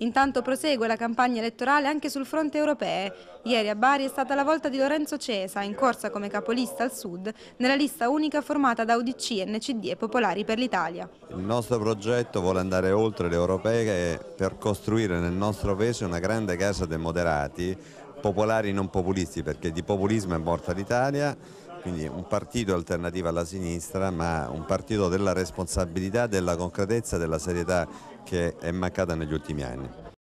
Intanto prosegue la campagna elettorale anche sul fronte europeo. Ieri a Bari è stata la volta di Lorenzo Cesa, in corsa come capolista al sud, nella lista unica formata da UDC, NCD e Popolari per l'Italia. Il nostro progetto vuole andare oltre le europee per costruire nel nostro paese una grande casa dei moderati, popolari non populisti, perché di populismo è morta l'Italia quindi un partito alternativo alla sinistra ma un partito della responsabilità, della concretezza, della serietà che è mancata negli ultimi anni.